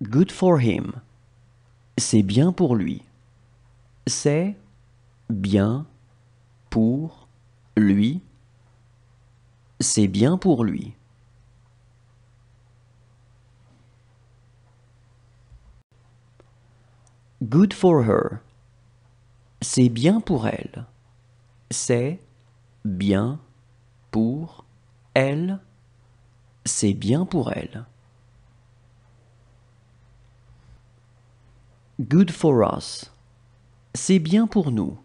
Good for him. C'est bien pour lui. C'est bien pour lui. C'est bien pour lui. Good for her. C'est bien pour elle. C'est bien pour elle. C'est bien pour elle. Good for us. C'est bien pour nous.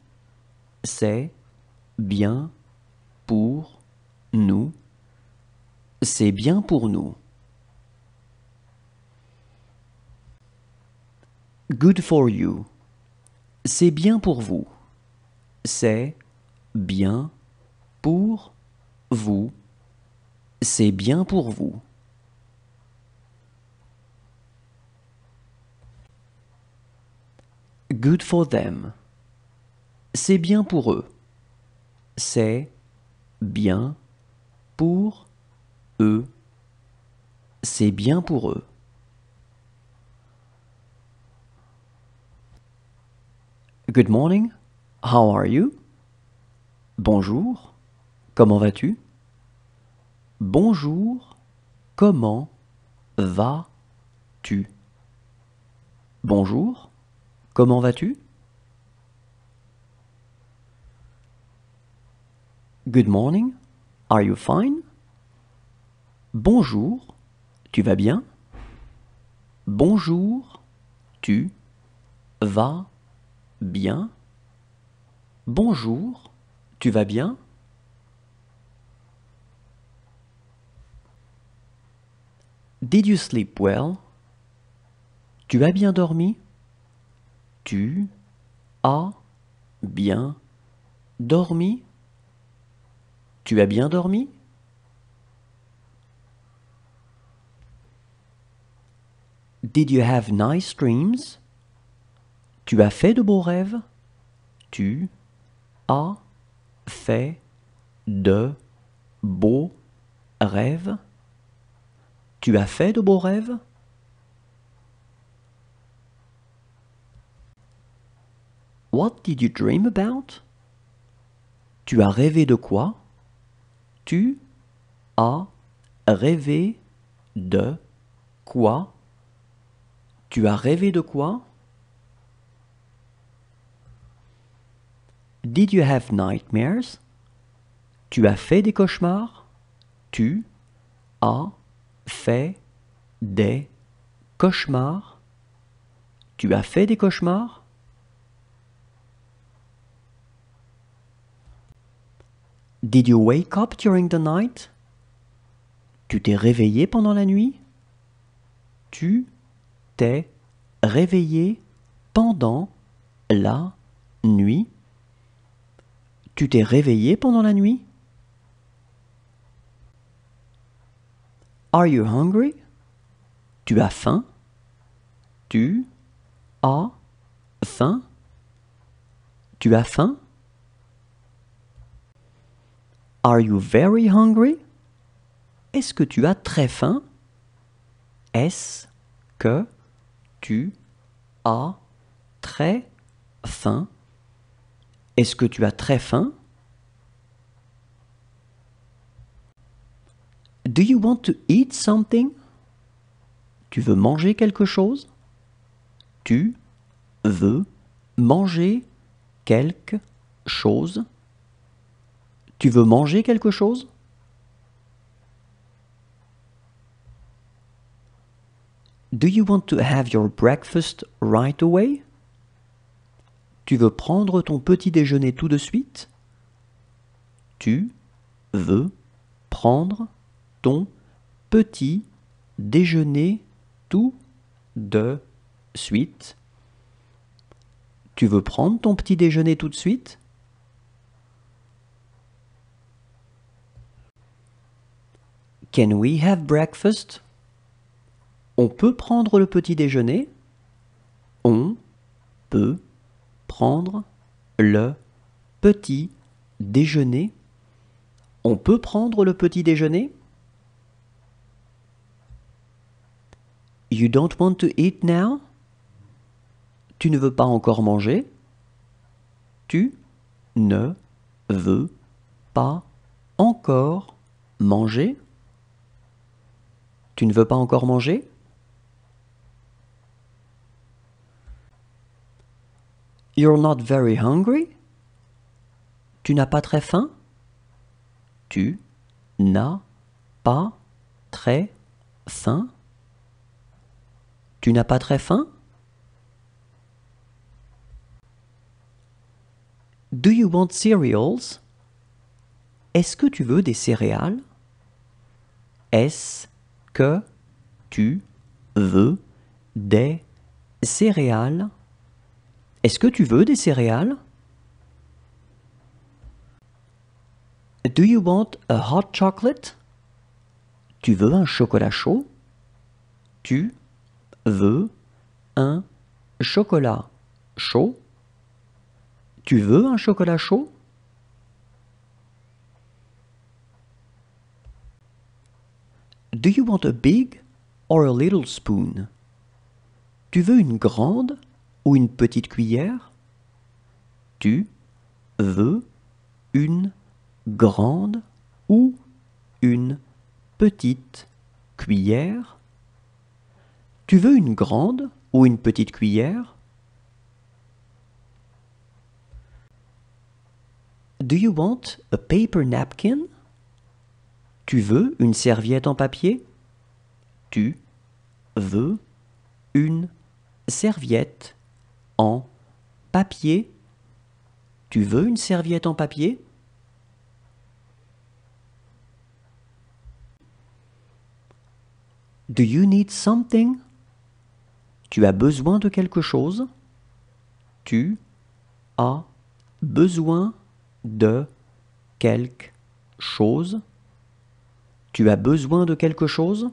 C'est bien pour nous. C'est bien pour nous. Good for you. C'est bien pour vous. C'est bien pour vous. C'est bien pour vous. Good for them. C'est bien pour eux. C'est bien pour eux. C'est bien pour eux. Good morning. How are you? Bonjour. Comment vas-tu? Bonjour. Comment vas-tu? Bonjour. Comment vas-tu Good morning. Are you fine? Bonjour. Tu vas bien? Bonjour. Tu vas bien? Bonjour. Tu vas bien? Did you sleep well? Tu as bien dormi? Tu as bien dormi Tu as bien dormi Did you have nice dreams Tu as fait de beaux rêves Tu as fait de beaux rêves Tu as fait de beaux rêves What did you dream about? Tu as rêvé de quoi? Tu as rêvé de quoi? Tu as rêvé de quoi? Did you have nightmares? Tu as fait des cauchemars? Tu as fait des cauchemars? Tu as fait des cauchemars? Did you wake up during the night? Tu t'es réveillé pendant la nuit? Tu t'es réveillé pendant la nuit? Tu t'es réveillé pendant la nuit? Are you hungry? Tu as faim? Tu as faim? Tu as faim? Are you very hungry? Est-ce que tu as très faim? Est-ce que tu as très faim? Est-ce que tu as très faim? Do you want to eat something? Tu veux manger quelque chose? Tu veux manger quelque chose? Tu veux manger quelque chose Do you want to have your breakfast right away? Tu veux prendre ton petit déjeuner tout de suite? Tu veux prendre ton petit déjeuner tout de suite? Tu veux prendre ton petit déjeuner tout de suite? Can we have breakfast? On peut prendre le petit déjeuner? On peut prendre le petit déjeuner? On peut prendre le petit déjeuner? You don't want to eat now? Tu ne veux pas encore manger? Tu ne veux pas encore manger? Tu ne veux pas encore manger You're not very hungry Tu n'as pas très faim Tu n'as pas très faim Tu n'as pas très faim Do you want cereals Est-ce que tu veux des céréales Est-ce que tu veux des céréales Est-ce que tu veux des céréales Do you want a hot chocolate Tu veux un chocolat chaud Tu veux un chocolat chaud Tu veux un chocolat chaud Do you want a big or a little spoon? Tu veux une grande ou une petite cuillère? Tu veux une grande ou une petite cuillère? Tu veux une grande ou une petite cuillère? Do you want a paper napkin? Tu veux une serviette en papier Tu veux une serviette en papier Tu veux une serviette en papier Do you need something Tu as besoin de quelque chose Tu as besoin de quelque chose tu as besoin de quelque chose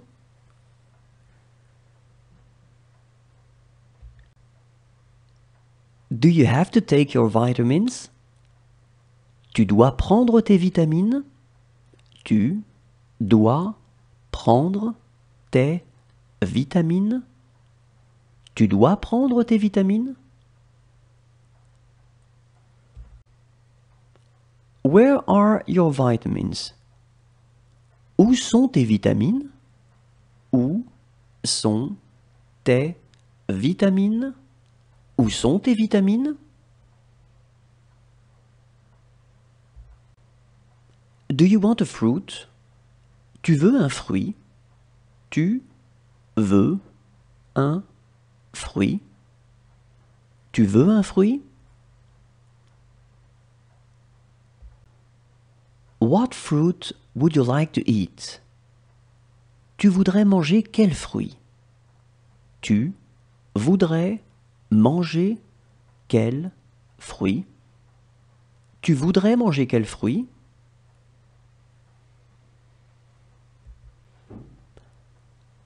Do you have to take your vitamins Tu dois prendre tes vitamines Tu dois prendre tes vitamines Tu dois prendre tes vitamines Where are your vitamins où sont tes vitamines Où sont tes vitamines Où sont tes vitamines Do you want a fruit Tu veux un fruit Tu veux un fruit Tu veux un fruit What fruit Would you like to eat? Tu voudrais manger quel fruit? Tu voudrais manger quel fruit? Tu voudrais manger quel fruit?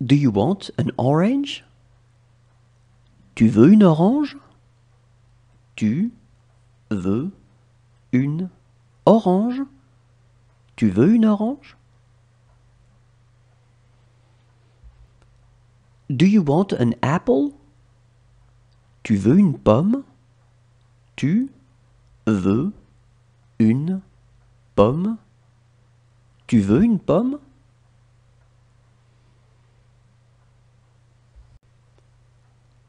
Do you want an orange? Tu veux une orange? Tu veux une orange? Tu veux une orange Do you want an apple Tu veux une pomme Tu veux une pomme Tu veux une pomme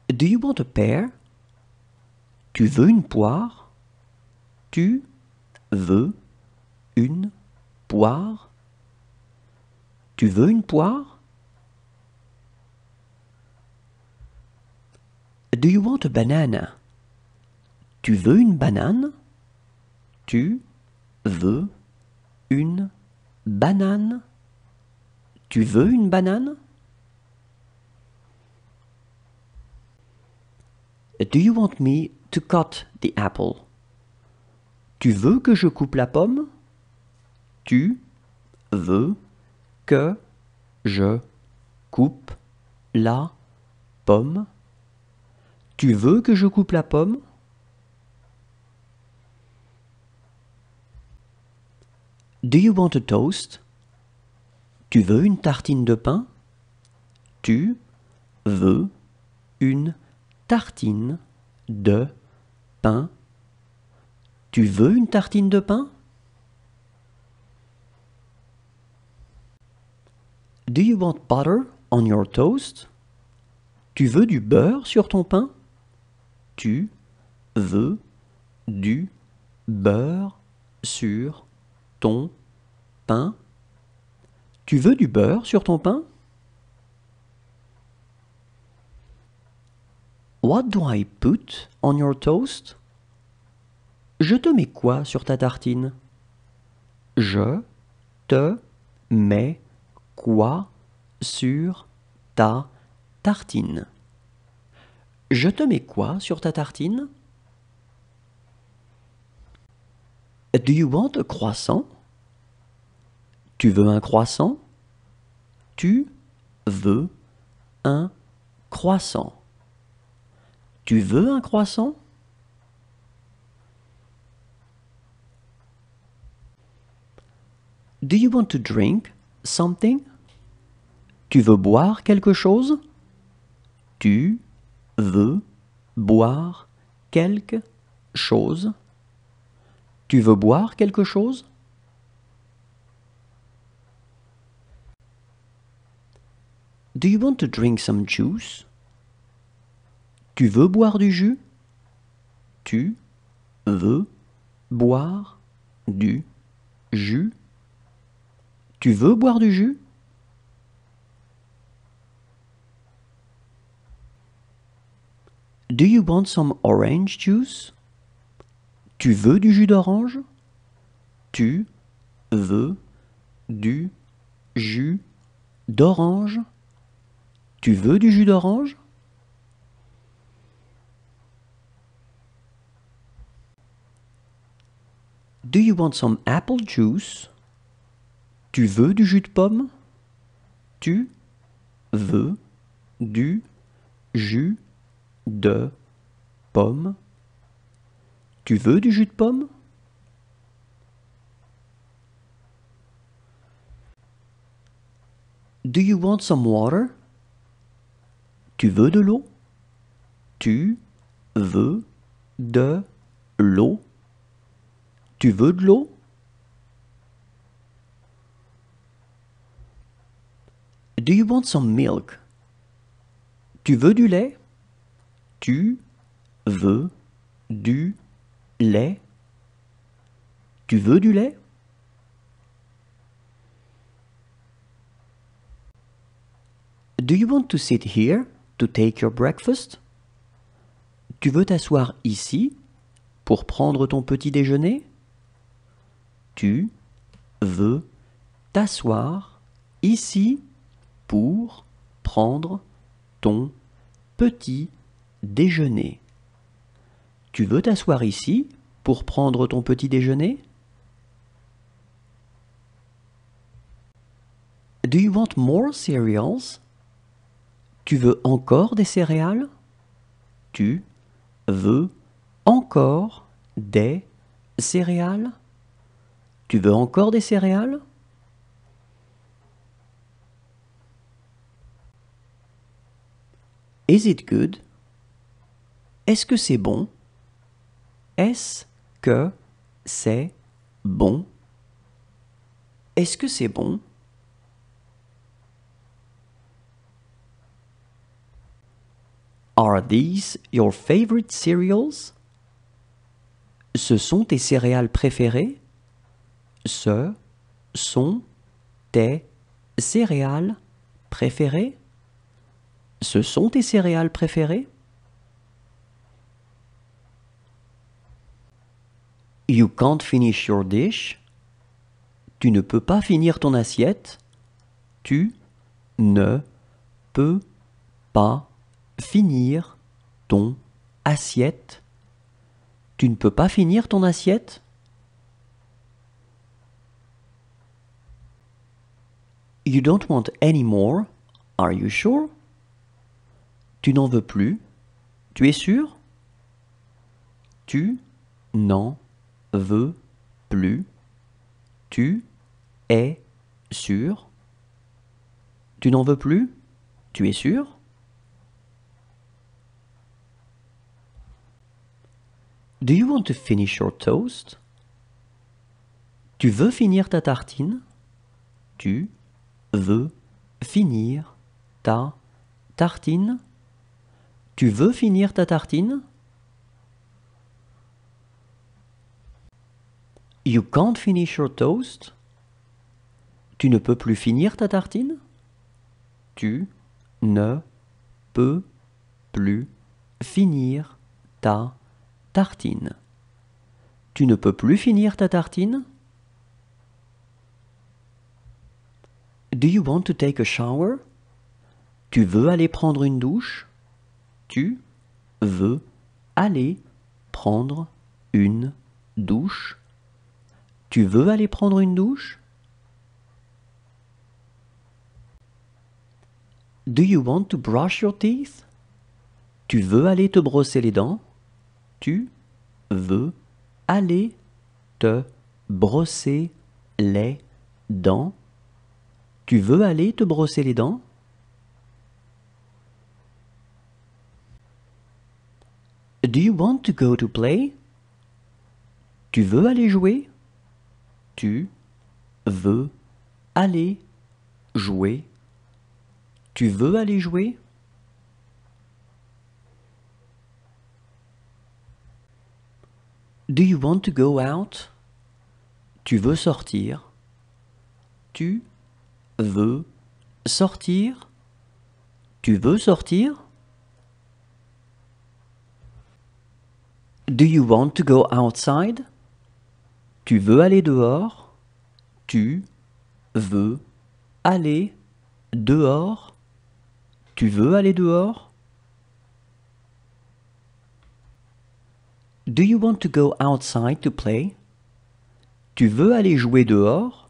Do you want a pear Tu veux une poire Tu veux une poire Tu veux une poire Do you want a banana Tu veux une banane Tu veux une banane Tu veux une banane Do you want me to cut the apple Tu veux que je coupe la pomme tu veux que je coupe la pomme Tu veux que je coupe la pomme Do you want a toast Tu veux une tartine de pain Tu veux une tartine de pain Tu veux une tartine de pain Do you want butter on your toast? Tu veux du beurre sur ton pain? Tu veux du beurre sur ton pain? Tu veux du beurre sur ton pain? What do I put on your toast? Je te mets quoi sur ta tartine? Je te mets quoi sur ta tartine Je te mets quoi sur ta tartine Do you want a croissant Tu veux un croissant Tu veux un croissant. Tu veux un croissant Do you want to drink something? Tu veux boire quelque chose? Tu veux boire quelque chose? Tu veux boire quelque chose? Do you want to drink some juice? Tu veux boire du jus? Tu veux boire du jus? Tu veux boire du jus? Do you want some orange juice? Tu veux du jus d'orange? Tu veux du jus d'orange? Tu veux du jus d'orange? Do you want some apple juice? Tu veux du jus de pomme Tu veux du jus de pomme Tu veux du jus de pomme Do you want some water Tu veux de l'eau Tu veux de l'eau Tu veux de l'eau Do you want some milk? Tu veux du lait? Tu veux du lait? Tu veux du lait? Do you want to sit here to take your breakfast? Tu veux t'asseoir ici pour prendre ton petit déjeuner? Tu veux t'asseoir ici pour prendre ton petit déjeuner. Tu veux t'asseoir ici pour prendre ton petit déjeuner Do you want more cereals Tu veux encore des céréales Tu veux encore des céréales Tu veux encore des céréales Is it good? Est-ce que c'est bon? Est-ce que c'est bon? Est-ce que c'est bon? Are these your favorite cereals? Ce sont tes céréales préférées? Ce sont tes céréales préférées? Ce sont tes céréales préférées You can't finish your dish. Tu ne peux pas finir ton assiette. Tu ne peux pas finir ton assiette. Tu ne peux pas finir ton assiette You don't want any more, are you sure tu n'en veux plus Tu es sûr Tu n'en veux plus Tu es sûr Tu n'en veux plus Tu es sûr Do you want to finish your toast Tu veux finir ta tartine Tu veux finir ta tartine tu veux finir ta tartine? You can't finish your toast? Tu ne peux plus finir ta tartine? Tu ne peux plus finir ta tartine. Tu ne peux plus finir ta tartine? Do you want to take a shower? Tu veux aller prendre une douche? Tu veux aller prendre une douche Tu veux aller prendre une douche Do you want to brush your teeth Tu veux aller te brosser les dents Tu veux aller te brosser les dents Tu veux aller te brosser les dents Do you want to go to play? Tu veux aller jouer? Tu veux aller jouer? Tu veux aller jouer? Do you want to go out? Tu veux sortir? Tu veux sortir? Tu veux sortir? Do you want to go outside? Tu veux aller dehors? Tu veux aller dehors? Tu veux aller dehors? Do you want to go outside to play? Tu veux aller jouer dehors?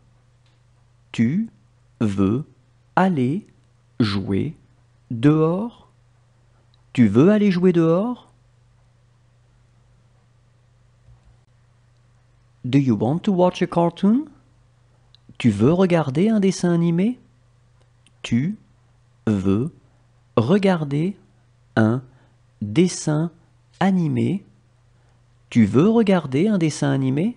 Tu veux aller jouer dehors? Tu veux aller jouer dehors? Do you want to watch a cartoon? Tu veux regarder un dessin animé? Tu veux regarder un dessin animé? Tu veux regarder un dessin animé?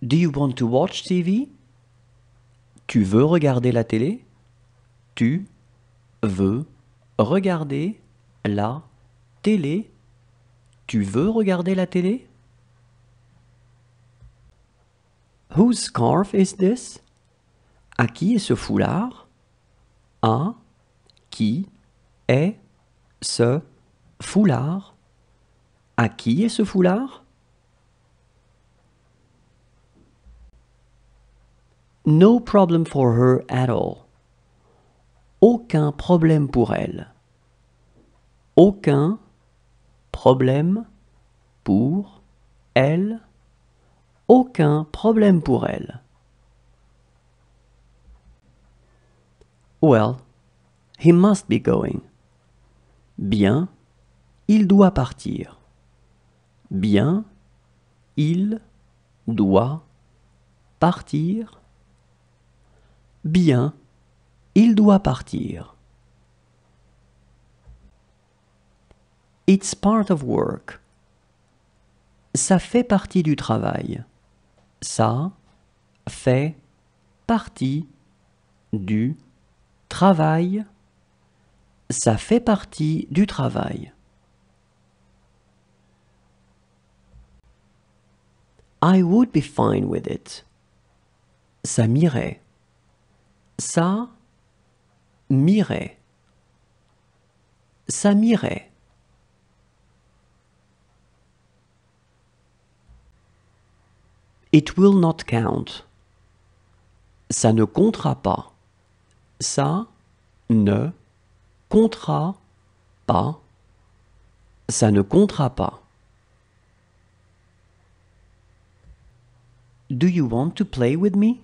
Do you want to watch TV? Tu veux regarder la télé? Tu veux regarder la télé? Tu veux regarder la télé? Whose scarf is this? À qui est ce foulard? À qui est ce foulard? À qui est ce foulard? No problem for her at all. Aucun problème pour elle. Aucun problème pour elle. Aucun problème pour elle. Well, he must be going. Bien, il doit partir. Bien, il doit partir. Bien, il doit partir. It's part of work. Ça fait partie du travail. Ça fait partie du travail. Ça fait partie du travail. I would be fine with it. Ça m'irait. Ça m'irait. Ça m'irait. It will not count. Ça ne comptera pas. Ça ne comptera pas. Ça ne comptera pas. Do you want to play with me?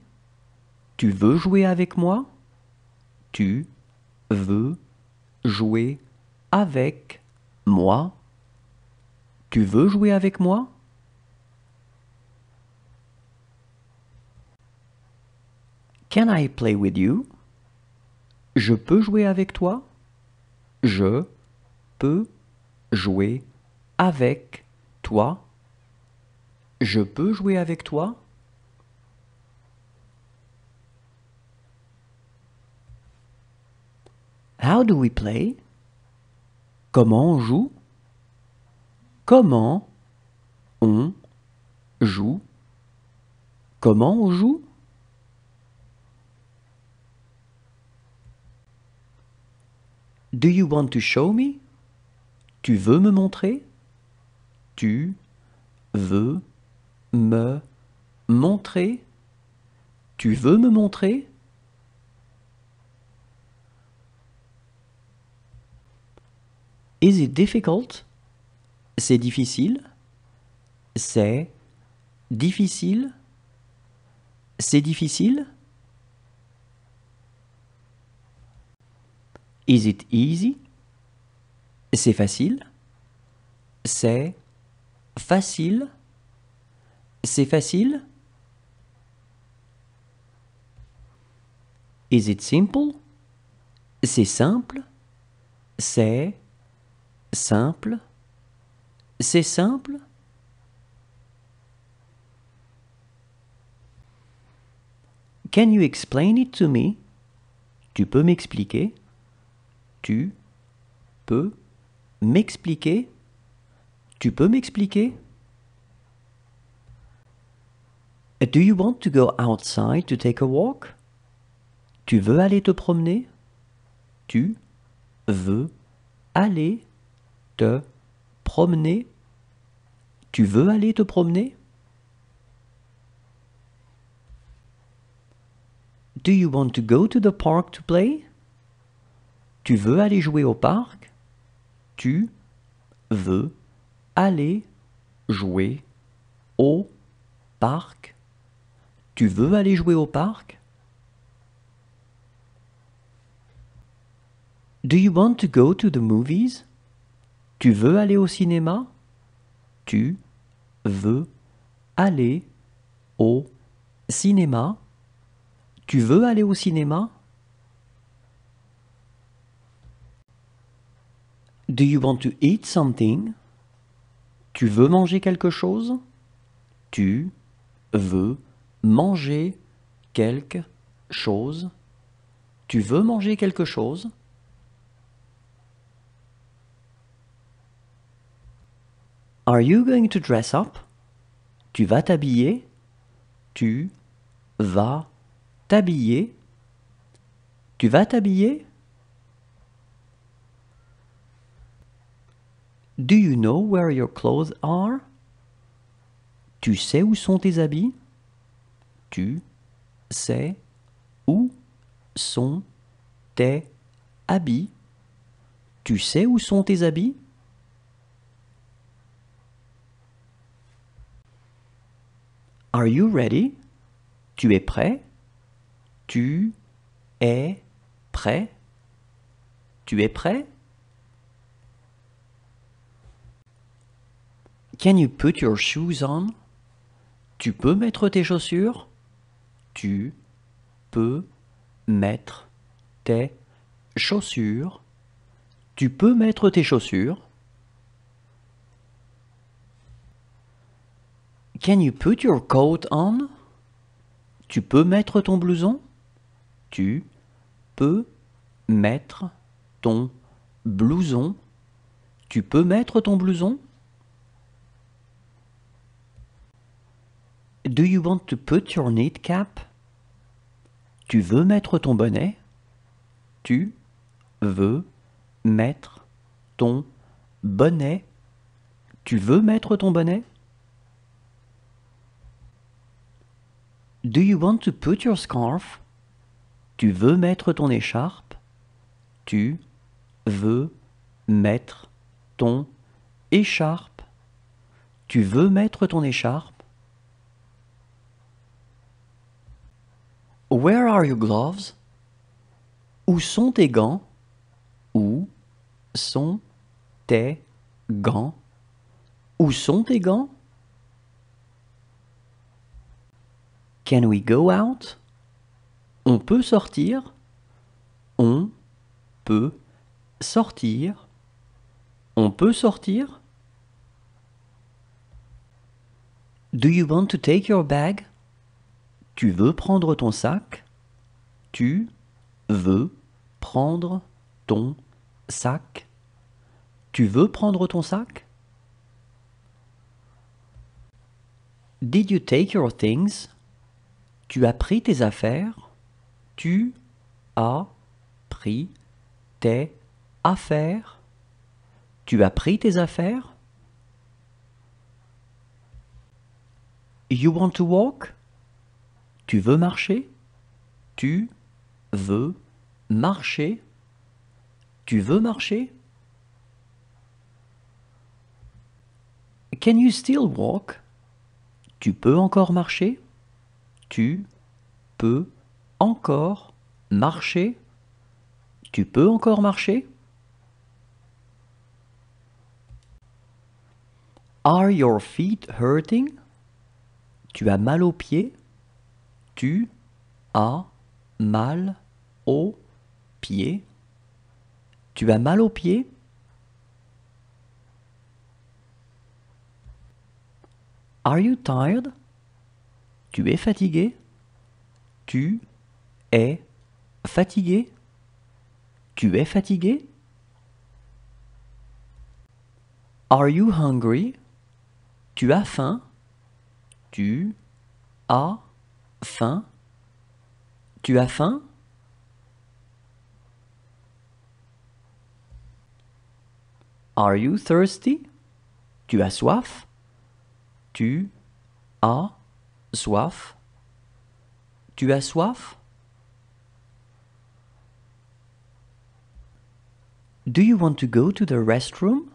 Tu veux jouer avec moi? Tu veux jouer avec moi? Tu veux jouer avec moi? Can I play with you? Je peux jouer avec toi? Je peux jouer avec toi? Je peux jouer avec toi? How do we play? Comment on joue? Comment on joue? Comment on joue? Do you want to show me? Tu veux me montrer? Tu veux me montrer? Tu veux me montrer? Is it difficult? C'est difficile. C'est difficile. C'est difficile. Is it easy? C'est facile. C'est facile. C'est facile. Is it simple? C'est simple. C'est simple. C'est simple. Can you explain it to me? Tu peux m'expliquer? Tu peux m'expliquer Tu peux m'expliquer Do you want to go outside to take a walk Tu veux aller te promener Tu veux aller te promener Tu veux aller te promener Do you want to go to the park to play tu veux aller jouer au parc Tu veux aller jouer au parc Tu veux aller jouer au parc Do you want to go to the movies Tu veux aller au cinéma Tu veux aller au cinéma Tu veux aller au cinéma Do you want to eat something? Tu veux manger quelque chose? Tu veux manger quelque chose? Tu veux manger quelque chose? Are you going to dress up? Tu vas t'habiller? Tu vas t'habiller? Tu vas t'habiller? Do you know where your clothes are? Tu sais où sont tes habits? Tu sais où sont tes habits? Tu sais où sont tes habits? Are you ready? Tu es prêt? Tu es prêt? Tu es prêt? Can you put your shoes on? Tu peux mettre tes chaussures? Tu peux mettre tes chaussures? Tu peux mettre tes chaussures? Can you put your coat on? Tu peux mettre ton blouson? Tu peux mettre ton blouson? Tu peux mettre ton blouson? Do you want to put your cap? Tu veux mettre ton bonnet? Tu veux mettre ton bonnet? Tu veux mettre ton bonnet? Do you want to put your scarf? Tu veux mettre ton écharpe? Tu veux mettre ton écharpe? Tu veux mettre ton écharpe? Where are your gloves? Où sont tes gants? Où sont tes gants? Où sont tes gants? Can we go out? On peut sortir? On peut sortir? On peut sortir? Do you want to take your bag? Tu veux prendre ton sac Tu veux prendre ton sac Tu veux prendre ton sac Did you take your things Tu as pris tes affaires Tu as pris tes affaires Tu as pris tes affaires You want to walk tu veux marcher Tu veux marcher Tu veux marcher Can you still walk Tu peux encore marcher Tu peux encore marcher Tu peux encore marcher Are your feet hurting Tu as mal aux pieds tu as mal au pied. Tu as mal au pied. Are you tired Tu es fatigué Tu es fatigué Tu es fatigué Are you hungry Tu as faim Tu as Faim Tu as faim Are you thirsty Tu as soif Tu as soif Tu as soif Do you want to go to the restroom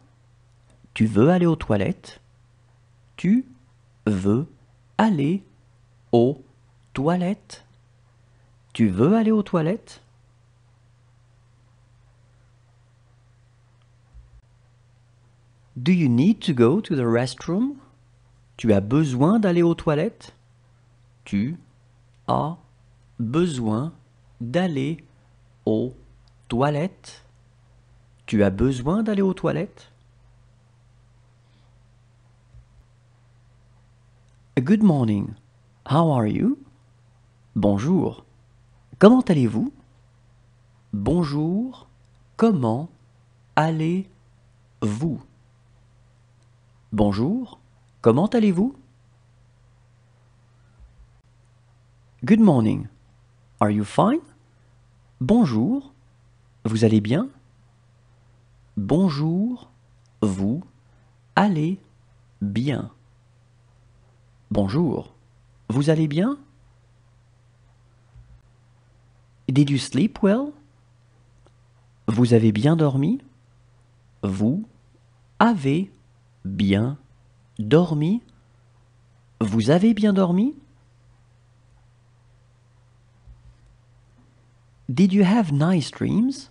Tu veux aller aux toilettes Tu veux aller aux toilettes Toilette. Tu veux aller aux toilettes Do you need to go to the restroom Tu as besoin d'aller aux toilettes Tu as besoin d'aller aux toilettes Tu as besoin d'aller aux toilettes Good morning. How are you? Bonjour. Comment allez-vous Bonjour. Comment allez-vous Bonjour. Comment allez-vous Good morning. Are you fine Bonjour. Vous allez bien Bonjour. Vous allez bien Bonjour. Vous allez bien Did you sleep well? Vous avez bien dormi? Vous avez bien dormi? Vous avez bien dormi? Did you have nice dreams?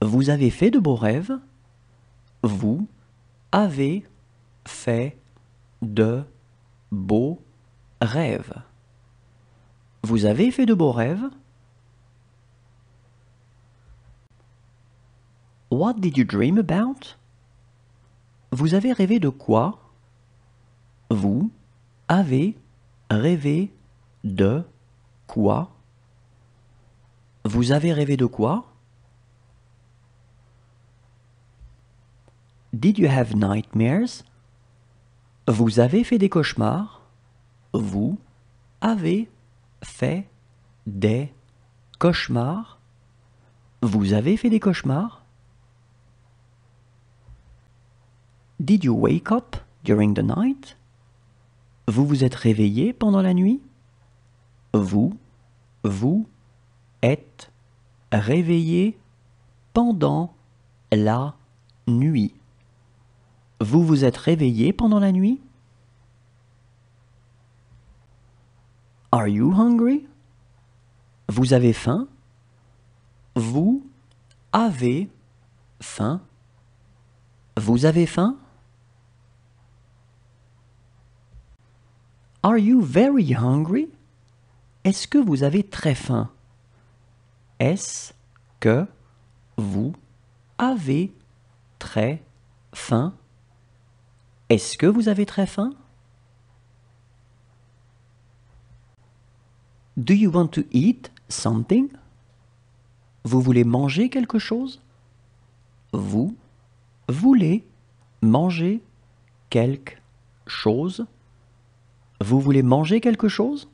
Vous avez fait de beaux rêves? Vous avez fait de beaux rêves. Vous avez fait de beaux rêves? What did you dream about? Vous avez rêvé de quoi? Vous avez rêvé de quoi? Vous avez rêvé de quoi? Did you have nightmares? Vous avez fait des cauchemars? Vous avez fait des cauchemars? Vous avez fait des cauchemars? Did you wake up during the night? Vous vous êtes réveillé pendant la nuit? Vous, vous êtes réveillé pendant la nuit. Vous vous êtes réveillé pendant la nuit? Are you hungry? Vous avez faim? Vous avez faim? Vous avez faim? Are you very hungry? Est-ce que vous avez très faim? Est-ce que vous avez très faim? Est-ce que vous avez très faim? Do you want to eat something? Vous voulez manger quelque chose? Vous voulez manger quelque chose? Vous voulez manger quelque chose